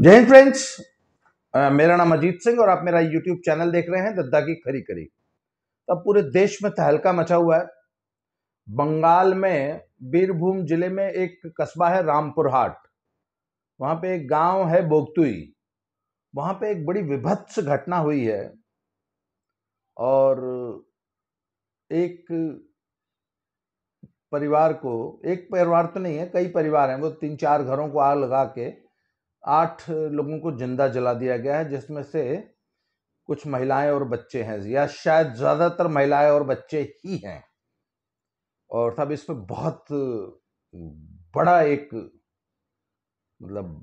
जय हिंद फ्रेंड्स मेरा नाम अजीत सिंह और आप मेरा यूट्यूब चैनल देख रहे हैं दद्दा की खरी खरी तब पूरे देश में तहलका मचा हुआ है बंगाल में बीरभूम जिले में एक कस्बा है रामपुरहाट वहाँ पे एक गांव है बोगतुई वहाँ पे एक बड़ी विभत्स घटना हुई है और एक परिवार को एक परिवार तो नहीं है कई परिवार हैं वो तीन चार घरों को आग लगा के आठ लोगों को जिंदा जला दिया गया है जिसमें से कुछ महिलाएं और बच्चे हैं या शायद ज़्यादातर महिलाएं और बच्चे ही हैं और तब इस पर बहुत बड़ा एक मतलब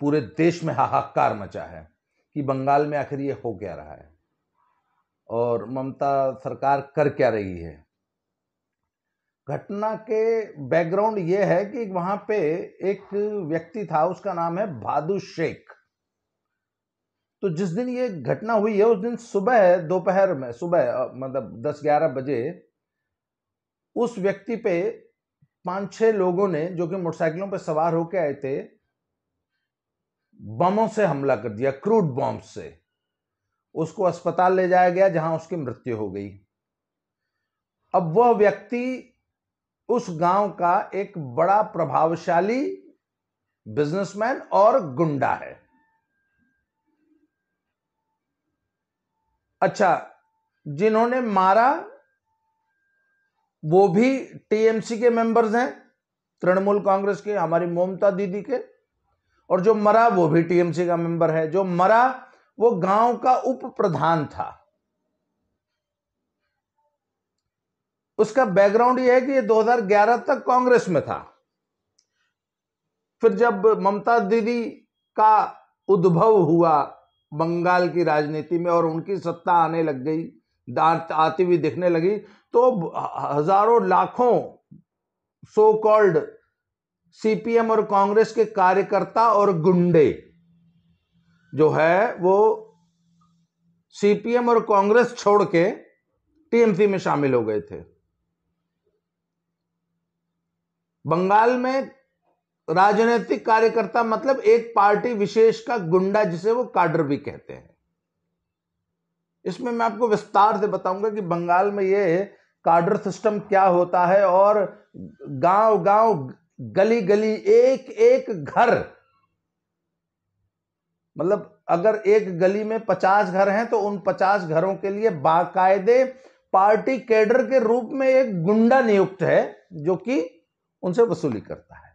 पूरे देश में हाहाकार मचा है कि बंगाल में आखिर ये हो क्या रहा है और ममता सरकार कर क्या रही है घटना के बैकग्राउंड ये है कि वहां पे एक व्यक्ति था उसका नाम है भादु शेख तो जिस दिन ये घटना हुई है उस दिन सुबह दोपहर में सुबह मतलब दस ग्यारह बजे उस व्यक्ति पे पांच छह लोगों ने जो कि मोटरसाइकिलों पर सवार होकर आए थे बमों से हमला कर दिया क्रूड बॉम्ब से उसको अस्पताल ले जाया गया जहां उसकी मृत्यु हो गई अब वह व्यक्ति उस गांव का एक बड़ा प्रभावशाली बिजनेसमैन और गुंडा है अच्छा जिन्होंने मारा वो भी टीएमसी के मेंबर्स हैं तृणमूल कांग्रेस के हमारी मोमता दीदी के और जो मरा वो भी टीएमसी का मेंबर है जो मरा वो गांव का उप प्रधान था उसका बैकग्राउंड यह है कि ये 2011 तक कांग्रेस में था फिर जब ममता दीदी का उद्भव हुआ बंगाल की राजनीति में और उनकी सत्ता आने लग गई आती हुई दिखने लगी तो हजारों लाखों सो कॉल्ड सीपीएम और कांग्रेस के कार्यकर्ता और गुंडे जो है वो सीपीएम और कांग्रेस छोड़ के टीएमसी में शामिल हो गए थे बंगाल में राजनीतिक कार्यकर्ता मतलब एक पार्टी विशेष का गुंडा जिसे वो काडर भी कहते हैं इसमें मैं आपको विस्तार से बताऊंगा कि बंगाल में ये काडर सिस्टम क्या होता है और गांव गांव गली गली एक एक घर मतलब अगर एक गली में पचास घर हैं तो उन पचास घरों के लिए बाकायदे पार्टी कैडर के रूप में एक गुंडा नियुक्त है जो कि उनसे वसूली करता है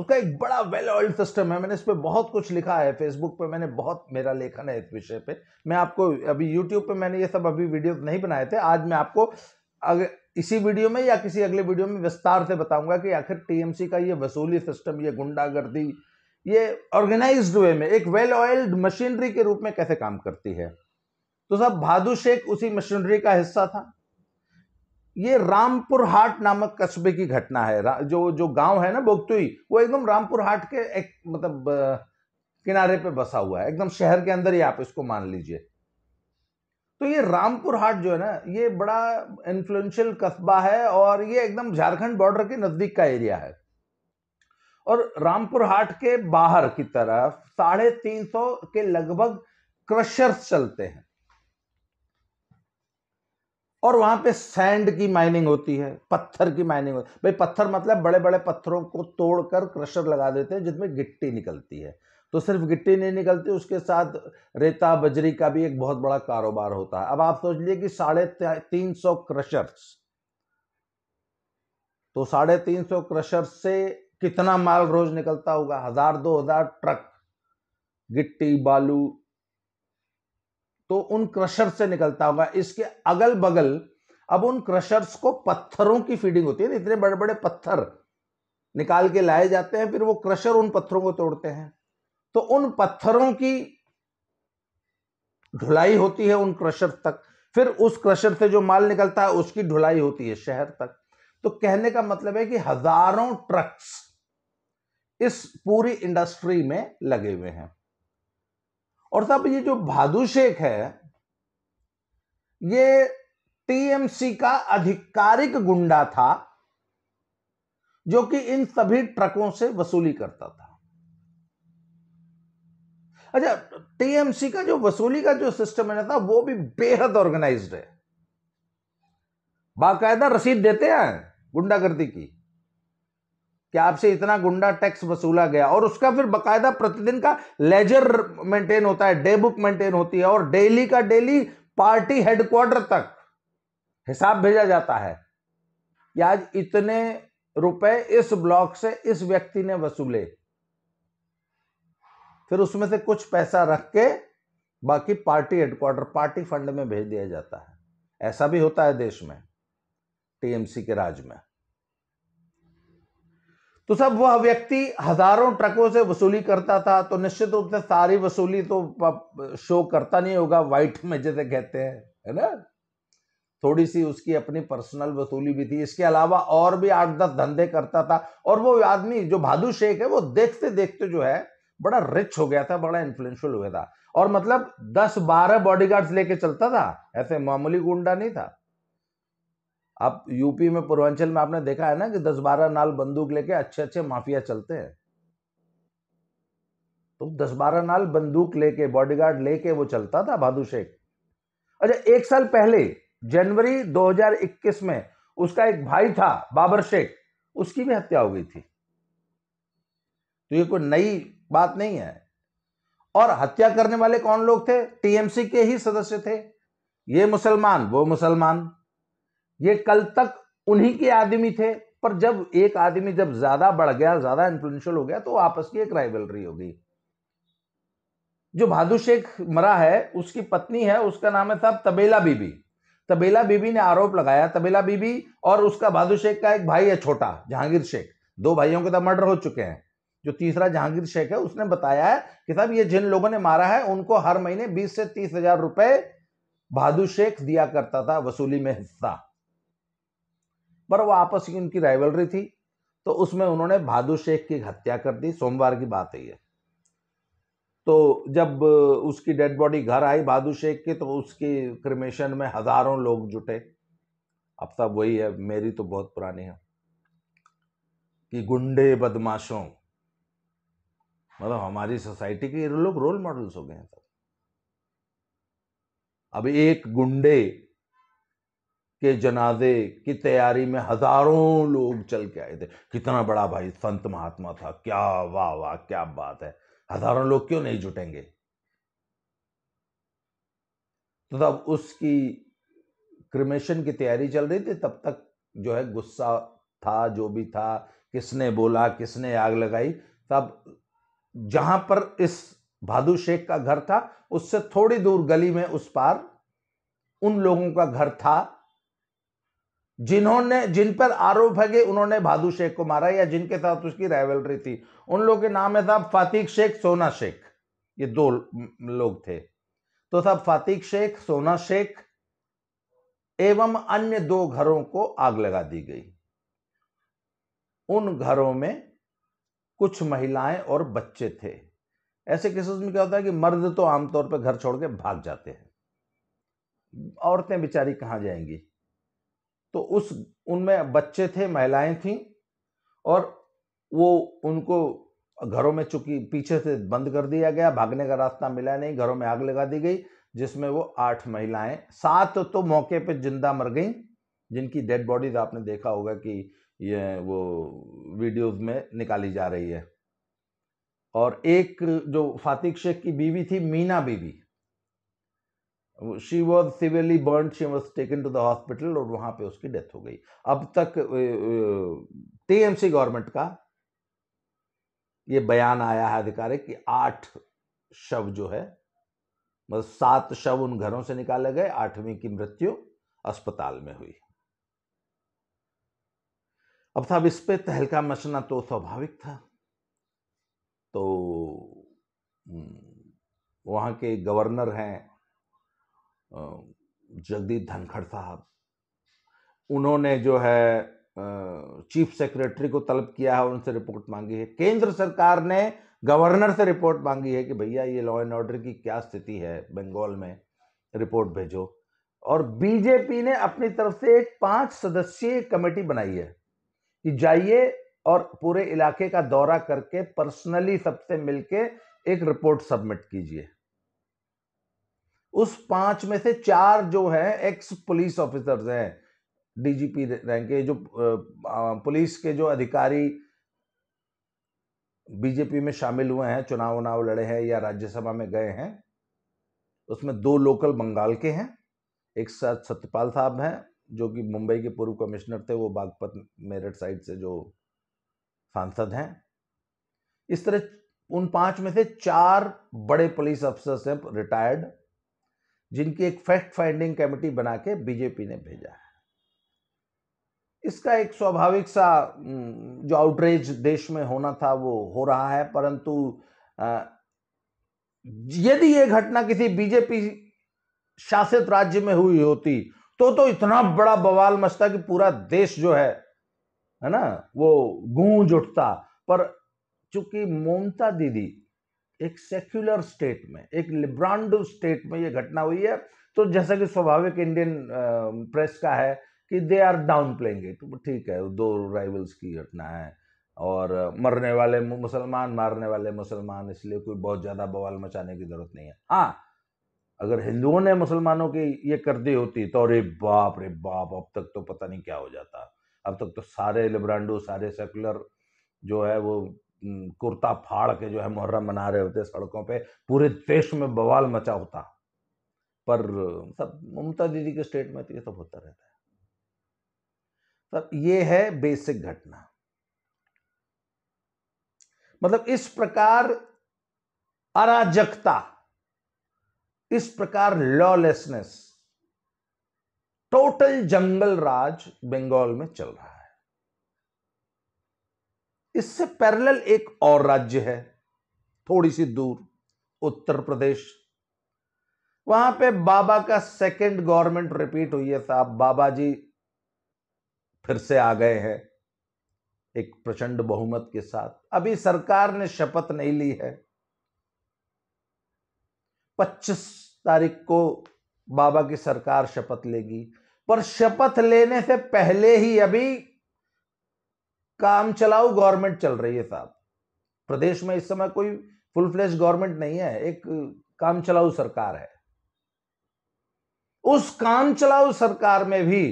उसका एक बड़ा वेल ऑयल्ड सिस्टम है मैंने इस पर बहुत कुछ लिखा है फेसबुक पे मैंने बहुत मेरा लेखन है इस विषय पे मैं आपको अभी यूट्यूब पे मैंने ये सब अभी वीडियो नहीं बनाए थे आज मैं आपको अगर इसी वीडियो में या किसी अगले वीडियो में विस्तार से बताऊंगा कि आखिर टीएमसी का ये वसूली सिस्टम ये गुंडागर्दी ये ऑर्गेनाइज वे में एक वेल ऑयल्ड मशीनरी के रूप में कैसे काम करती है तो साहब भादु शेख उसी मशीनरी का हिस्सा था ये रामपुर हाट नामक कस्बे की घटना है जो जो गांव है ना बोगतुई वो एकदम रामपुर हाट के एक मतलब किनारे पे बसा हुआ है एकदम शहर के अंदर ही आप इसको मान लीजिए तो ये रामपुर हाट जो है ना ये बड़ा इन्फ्लुएंशियल कस्बा है और ये एकदम झारखंड बॉर्डर के नज़दीक का एरिया है और रामपुर हाट के बाहर की तरफ साढ़े तीन सौ के लगभग क्रशर्स चलते हैं और वहां पे सैंड की माइनिंग होती है पत्थर की माइनिंग होती है भाई पत्थर मतलब बड़े बड़े पत्थरों को तोड़कर क्रशर लगा देते हैं जिसमें गिट्टी निकलती है तो सिर्फ गिट्टी नहीं निकलती उसके साथ रेता बजरी का भी एक बहुत बड़ा कारोबार होता है अब आप सोच लिए कि साढ़े तीन सौ क्रशर्स तो साढ़े तीन सौ क्रशर्स से कितना माल रोज निकलता होगा हजार दो हजार ट्रक गिट्टी बालू तो उन क्रशर से निकलता होगा इसके अगल बगल अब उन क्रशर्स को पत्थरों की फीडिंग होती है इतने बड़े बड़े पत्थर निकाल के लाए जाते हैं फिर वो क्रशर उन पत्थरों को तोड़ते हैं तो उन पत्थरों की ढुलाई होती है उन क्रशर तक फिर उस क्रशर से जो माल निकलता है उसकी ढुलाई होती है शहर तक तो कहने का मतलब है कि हजारों ट्रक्स इस पूरी इंडस्ट्री में लगे हुए हैं और साहब ये जो भादु शेख है ये टीएमसी का आधिकारिक गुंडा था जो कि इन सभी ट्रकों से वसूली करता था अच्छा टीएमसी का जो वसूली का जो सिस्टम है ना था वो भी बेहद ऑर्गेनाइज्ड है बाकायदा रसीद देते हैं गुंडागर्दी की कि आपसे इतना गुंडा टैक्स वसूला गया और उसका फिर बकायदा प्रतिदिन का लेजर मेंटेन होता है डे बुक मेंटेन होती है और डेली का डेली पार्टी हेडक्वार्टर तक हिसाब भेजा जाता है कि आज इतने रुपए इस ब्लॉक से इस व्यक्ति ने वसूले फिर उसमें से कुछ पैसा रख के बाकी पार्टी हेडक्वार्टर पार्टी फंड में भेज दिया जाता है ऐसा भी होता है देश में टीएमसी के राज में तो सब वह व्यक्ति हजारों ट्रकों से वसूली करता था तो निश्चित रूप से सारी वसूली तो शो करता नहीं होगा वाइट में जैसे कहते हैं है ना थोड़ी सी उसकी अपनी पर्सनल वसूली भी थी इसके अलावा और भी आठ दस धंधे करता था और वो आदमी जो भादु शेख है वो देखते देखते जो है बड़ा रिच हो गया था बड़ा इन्फ्लुएंशियल गया था और मतलब दस बारह बॉडीगार्ड्स लेके चलता था ऐसे मामूली गुंडा नहीं था आप यूपी में पूर्वांचल में आपने देखा है ना कि दस बारह नाल बंदूक लेके अच्छे अच्छे माफिया चलते हैं तो दस बारह नाल बंदूक लेके बॉडीगार्ड लेके वो चलता था भादू शेख अच्छा एक साल पहले जनवरी 2021 में उसका एक भाई था बाबर शेख उसकी भी हत्या हो गई थी तो ये कोई नई बात नहीं है और हत्या करने वाले कौन लोग थे टीएमसी के ही सदस्य थे ये मुसलमान वो मुसलमान ये कल तक उन्हीं के आदमी थे पर जब एक आदमी जब ज्यादा बढ़ गया ज्यादा इन्फ्लुएंशियल हो गया तो आपस की एक राइवलरी हो गई जो भादु शेख मरा है उसकी पत्नी है उसका नाम है साहब तबेला बीबी तबेला बीबी ने आरोप लगाया तबेला बीबी और उसका भादु शेख का एक भाई है छोटा जहांगीर शेख दो भाइयों के तो मर्डर हो चुके हैं जो तीसरा जहांगीर शेख है उसने बताया है कि साहब ये जिन लोगों ने मारा है उनको हर महीने बीस से तीस हजार रुपए भादु शेख दिया करता था वसूली में हिस्सा पर वो आपस की उनकी राइवलरी थी तो उसमें उन्होंने भादु शेख की हत्या कर दी सोमवार की बात है ये तो जब उसकी डेड बॉडी घर आई भादु शेख की तो उसकी क्रिमेशन में हज़ारों लोग जुटे अब तब वही है मेरी तो बहुत पुरानी है कि गुंडे बदमाशों मतलब हमारी सोसाइटी के लोग रोल मॉडल्स हो गए हैं सब अब एक गुंडे के जनाजे की तैयारी में हज़ारों लोग चल के आए थे कितना बड़ा भाई संत महात्मा था क्या वाह वाह क्या बात है हज़ारों लोग क्यों नहीं जुटेंगे तो तब उसकी क्रिमेशन की तैयारी चल रही थी तब तक जो है गुस्सा था जो भी था किसने बोला किसने आग लगाई तब जहां पर इस भादु शेख का घर था उससे थोड़ी दूर गली में उस पार उन लोगों का घर था जिन्होंने जिन पर आरोप है कि उन्होंने भादु शेख को मारा या जिनके साथ उसकी राइवलरी थी उन लोगों के नाम है साहब फातिक शेख सोना शेख ये दो लोग थे तो साहब फातिक शेख सोना शेख एवं अन्य दो घरों को आग लगा दी गई उन घरों में कुछ महिलाएं और बच्चे थे ऐसे केसेस में क्या होता है कि मर्द तो आमतौर पर घर छोड़ के भाग जाते हैं औरतें बेचारी कहाँ जाएंगी तो उस उनमें बच्चे थे महिलाएं थीं और वो उनको घरों में चुकी पीछे से बंद कर दिया गया भागने का रास्ता मिला नहीं घरों में आग लगा दी गई जिसमें वो आठ महिलाएं सात तो मौके पे जिंदा मर गई जिनकी डेड बॉडीज आपने देखा होगा कि ये वो वीडियोस में निकाली जा रही है और एक जो फातिक शेख की बीवी थी मीना बीवी she was severely burn she was taken to the hospital और वहां पे उसकी डेथ हो गई अब तक टीएमसी गवर्नमेंट का ये बयान आया है आधिकारिक कि आठ शव जो है मतलब सात शव उन घरों से निकाले गए आठवीं की मृत्यु अस्पताल में हुई अब साहब इस पर तहलका मचना तो स्वाभाविक था तो हम्म, वहां के गवर्नर हैं जगदीप धनखड़ साहब उन्होंने जो है चीफ सेक्रेटरी को तलब किया है उनसे रिपोर्ट मांगी है केंद्र सरकार ने गवर्नर से रिपोर्ट मांगी है कि भैया ये लॉ एंड ऑर्डर की क्या स्थिति है बंगाल में रिपोर्ट भेजो और बीजेपी ने अपनी तरफ से एक पांच सदस्यीय कमेटी बनाई है कि जाइए और पूरे इलाके का दौरा करके पर्सनली सबसे मिलके एक रिपोर्ट सबमिट कीजिए उस पांच में से चार जो है एक्स पुलिस ऑफिसर्स हैं डीजीपी रैंक के जो पुलिस के जो अधिकारी बीजेपी में शामिल हुए हैं चुनाव उनाव लड़े हैं या राज्यसभा में गए हैं उसमें दो लोकल बंगाल के हैं एक साथ सत्यपाल साहब हैं जो कि मुंबई के पूर्व कमिश्नर थे वो बागपत मेरठ साइड से जो सांसद हैं इस तरह उन पांच में से चार बड़े पुलिस अफसर्स हैं रिटायर्ड जिनकी एक फैक्ट फाइंडिंग कमेटी बना के बीजेपी ने भेजा है इसका एक स्वाभाविक सा जो आउटरेज देश में होना था वो हो रहा है परंतु यदि ये घटना किसी बीजेपी शासित राज्य में हुई होती तो तो इतना बड़ा बवाल मचता कि पूरा देश जो है है ना वो गूंज उठता पर चूंकि ममता दीदी एक सेक्युलर स्टेट में एक लिब्रांडो स्टेट में ये घटना हुई है तो जैसा कि स्वाभाविक इंडियन प्रेस का है कि they are downplaying it ठीक है दो राइवल्स की घटना है और मरने वाले मुसलमान मारने वाले मुसलमान इसलिए कोई बहुत ज़्यादा बवाल मचाने की ज़रूरत नहीं है हाँ अगर हिंदुओं ने मुसलमानों की ये कर दी होती तो अरे बाप रे बाप अब तक तो पता नहीं क्या हो जाता अब तक तो सारे लिब्रांडो सारे सेकुलर जो है वो कुर्ता फाड़ के जो है मुहर्रम मना रहे होते सड़कों पे पूरे देश में बवाल मचा होता पर सब ममता दीदी के स्टेट में तो ये सब होता रहता है सब ये है बेसिक घटना मतलब इस प्रकार अराजकता इस प्रकार लॉलेसनेस टोटल जंगल राज बंगाल में चल रहा है इससे पैरेलल एक और राज्य है थोड़ी सी दूर उत्तर प्रदेश वहां पे बाबा का सेकंड गवर्नमेंट रिपीट हुई है साहब बाबा जी फिर से आ गए हैं एक प्रचंड बहुमत के साथ अभी सरकार ने शपथ नहीं ली है 25 तारीख को बाबा की सरकार शपथ लेगी पर शपथ लेने से पहले ही अभी काम चलाओ गवर्नमेंट चल रही है साहब प्रदेश में इस समय कोई फुल फ्लेश गवर्नमेंट नहीं है एक काम चलाओ सरकार है उस काम चलाओ सरकार में भी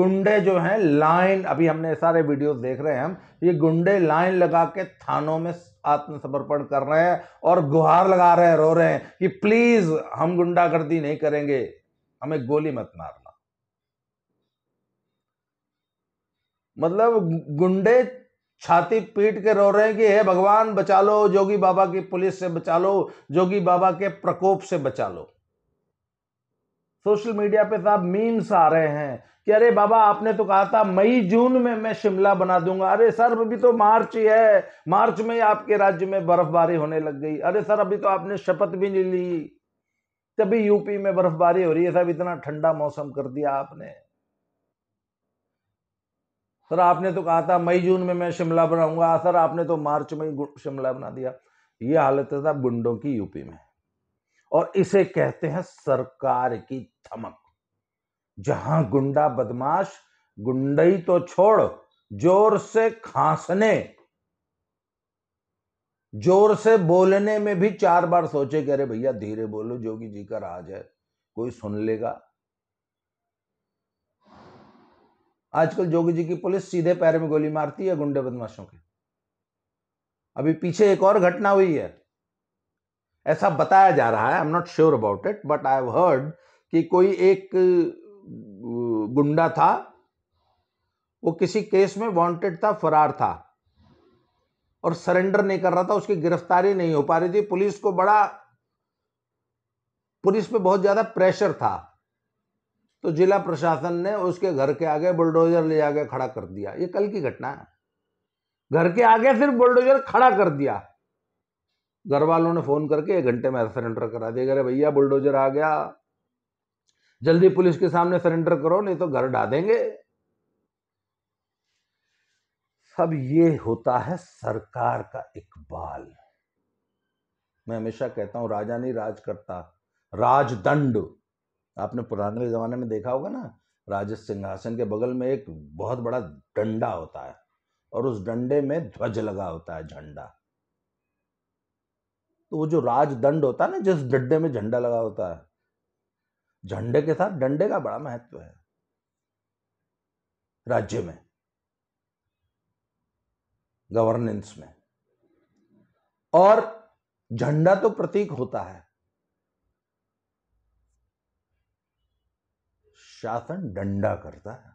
गुंडे जो हैं लाइन अभी हमने सारे वीडियोस देख रहे हैं हम ये गुंडे लाइन लगा के थानों में आत्मसमर्पण कर रहे हैं और गुहार लगा रहे हैं रो रहे हैं कि प्लीज हम गुंडागर्दी नहीं करेंगे हमें गोली मत मारना मतलब गुंडे छाती पीट के रो रहे हैं कि हे भगवान बचा लो जोगी बाबा की पुलिस से बचा लो जोगी बाबा के प्रकोप से बचा लो सोशल मीडिया पे साहब मीम्स आ रहे हैं कि अरे बाबा आपने तो कहा था मई जून में मैं शिमला बना दूंगा अरे सर अभी तो मार्च ही है मार्च में ही आपके राज्य में बर्फबारी होने लग गई अरे सर अभी तो आपने शपथ भी नहीं ली तभी यूपी में बर्फबारी हो रही है साहब इतना ठंडा मौसम कर दिया आपने सर आपने तो कहा था मई जून में मैं शिमला बनाऊंगा सर आपने तो मार्च में ही शिमला बना दिया ये हालत था गुंडों की यूपी में और इसे कहते हैं सरकार की थमक जहां गुंडा बदमाश गुंडई तो छोड़ जोर से खांसने जोर से बोलने में भी चार बार सोचे कह रहे भैया धीरे बोलो जोगी जी का राज है कोई सुन लेगा आजकल जोगी जी की पुलिस सीधे पैर में गोली मारती है गुंडे बदमाशों के अभी पीछे एक और घटना हुई है ऐसा बताया जा रहा है I am not sure about it but I have heard कि कोई एक गुंडा था वो किसी केस में वांटेड था फरार था और सरेंडर नहीं कर रहा था उसकी गिरफ्तारी नहीं हो पा रही थी पुलिस को बड़ा पुलिस पे बहुत ज्यादा प्रेशर था तो जिला प्रशासन ने उसके घर के आगे बुलडोजर ले आगे खड़ा कर दिया ये कल की घटना है घर के आगे सिर्फ बुलडोजर खड़ा कर दिया घर वालों ने फोन करके एक घंटे में सरेंडर करा दिया अरे भैया बुलडोजर आ गया जल्दी पुलिस के सामने सरेंडर करो नहीं तो घर डा देंगे सब ये होता है सरकार का इकबाल मैं हमेशा कहता हूं राजा नहीं राज करता राजदंड आपने पुराने ज़माने में देखा होगा ना राज सिंहासन के बगल में एक बहुत बड़ा डंडा होता है और उस डंडे में ध्वज लगा होता है झंडा तो वो जो राजदंड होता है ना जिस डंडे में झंडा लगा होता है झंडे के साथ डंडे का बड़ा महत्व है राज्य में गवर्नेंस में और झंडा तो प्रतीक होता है शासन डंडा करता है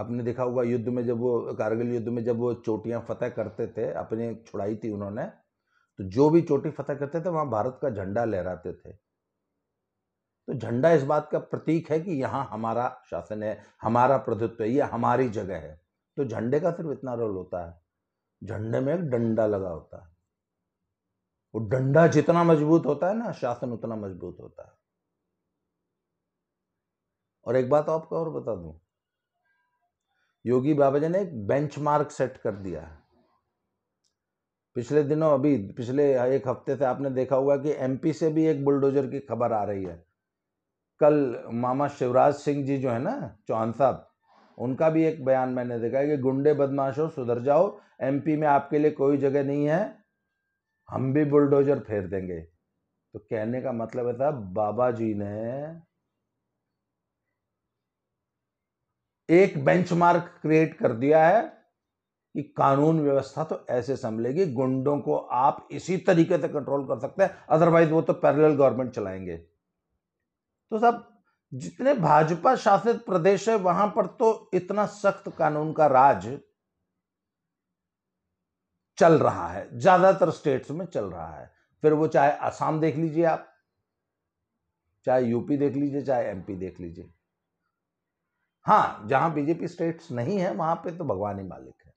आपने देखा होगा युद्ध में जब वो कारगिल युद्ध में जब वो चोटियां फतेह करते थे अपनी छुड़ाई थी उन्होंने तो जो भी चोटी फतेह करते थे वहां भारत का झंडा लहराते थे तो झंडा इस बात का प्रतीक है कि यहाँ हमारा शासन है हमारा प्रभुत्व है ये हमारी जगह है तो झंडे का सिर्फ इतना रोल होता है झंडे में एक डंडा लगा होता है वो डंडा जितना मजबूत होता है ना शासन उतना मजबूत होता है और एक बात आपको और बता दूं योगी बाबा जी ने एक बेंच सेट कर दिया है पिछले दिनों अभी पिछले एक हफ्ते से आपने देखा हुआ कि एमपी से भी एक बुलडोजर की खबर आ रही है कल मामा शिवराज सिंह जी जो है ना चौहान साहब उनका भी एक बयान मैंने देखा है कि गुंडे बदमाश हो सुधर जाओ एमपी में आपके लिए कोई जगह नहीं है हम भी बुलडोजर फेर देंगे तो कहने का मतलब है था बाबा जी ने एक बेंचमार्क क्रिएट कर दिया है कि कानून व्यवस्था तो ऐसे संभलेगी गुंडों को आप इसी तरीके से कंट्रोल कर सकते हैं अदरवाइज वो तो पैरेलल गवर्नमेंट चलाएंगे तो साहब जितने भाजपा शासित प्रदेश है वहां पर तो इतना सख्त कानून का राज चल रहा है ज्यादातर स्टेट्स में चल रहा है फिर वो चाहे आसाम देख लीजिए आप चाहे यूपी देख लीजिए चाहे एमपी देख लीजिए हाँ जहां बीजेपी स्टेट्स नहीं है वहां पे तो भगवान ही मालिक है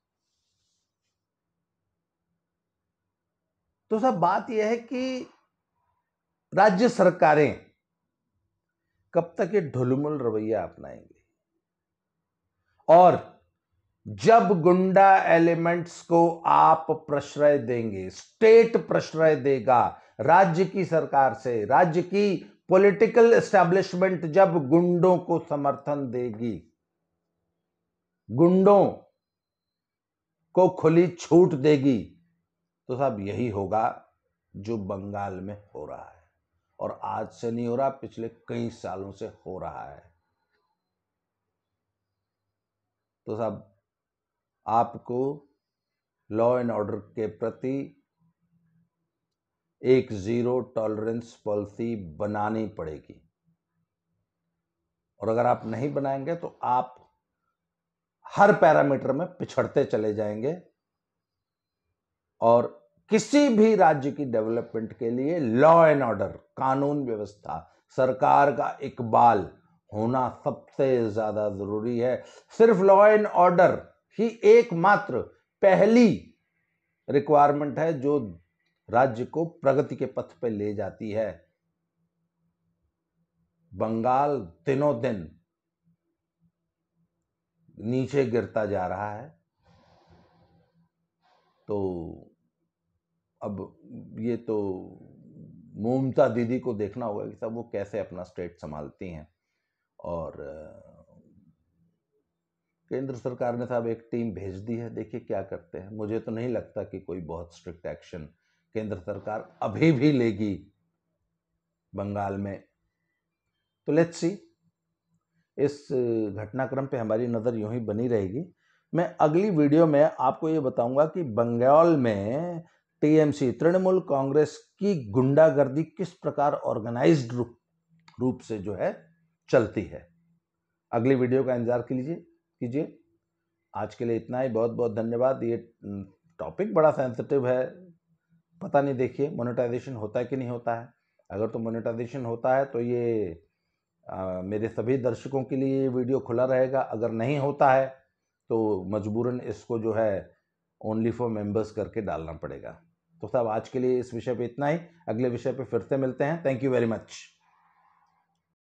तो सब बात यह है कि राज्य सरकारें कब तक ये ढुलमुल रवैया अपनाएंगे और जब गुंडा एलिमेंट्स को आप प्रश्रय देंगे स्टेट प्रश्रय देगा राज्य की सरकार से राज्य की पॉलिटिकल एस्टेब्लिशमेंट जब गुंडों को समर्थन देगी गुंडों को खुली छूट देगी तो साहब यही होगा जो बंगाल में हो रहा है और आज से नहीं हो रहा पिछले कई सालों से हो रहा है तो साहब आपको लॉ एंड ऑर्डर के प्रति एक ज़ीरो टॉलरेंस पॉलिसी बनानी पड़ेगी और अगर आप नहीं बनाएंगे तो आप हर पैरामीटर में पिछड़ते चले जाएंगे और किसी भी राज्य की डेवलपमेंट के लिए लॉ एंड ऑर्डर कानून व्यवस्था सरकार का इकबाल होना सबसे ज़्यादा ज़रूरी है सिर्फ लॉ एंड ऑर्डर ही एकमात्र पहली रिक्वायरमेंट है जो राज्य को प्रगति के पथ पर ले जाती है बंगाल दिनों दिन नीचे गिरता जा रहा है तो अब ये तो मोमता दीदी को देखना होगा कि साहब वो कैसे अपना स्टेट संभालती हैं और केंद्र सरकार ने साहब एक टीम भेज दी है देखिए क्या करते हैं मुझे तो नहीं लगता कि कोई बहुत स्ट्रिक्ट एक्शन केंद्र सरकार अभी भी लेगी बंगाल में तो लेट्स सी इस घटनाक्रम पे हमारी नज़र यूं ही बनी रहेगी मैं अगली वीडियो में आपको ये बताऊंगा कि बंगाल में टीएमसी तृणमूल कांग्रेस की गुंडागर्दी किस प्रकार ऑर्गेनाइज्ड रूप रूप से जो है चलती है अगली वीडियो का इंतजार कीजिए कीजिए आज के लिए इतना ही बहुत बहुत धन्यवाद ये टॉपिक बड़ा सेंसिटिव है पता नहीं देखिए मोनेटाइजेशन होता है कि नहीं होता है अगर तो मोनेटाइजेशन होता है तो ये आ, मेरे सभी दर्शकों के लिए ये वीडियो खुला रहेगा अगर नहीं होता है तो मजबूरन इसको जो है ओनली फॉर मेंबर्स करके डालना पड़ेगा तो साहब आज के लिए इस विषय पे इतना ही अगले विषय पे फिर से मिलते हैं थैंक यू वेरी मच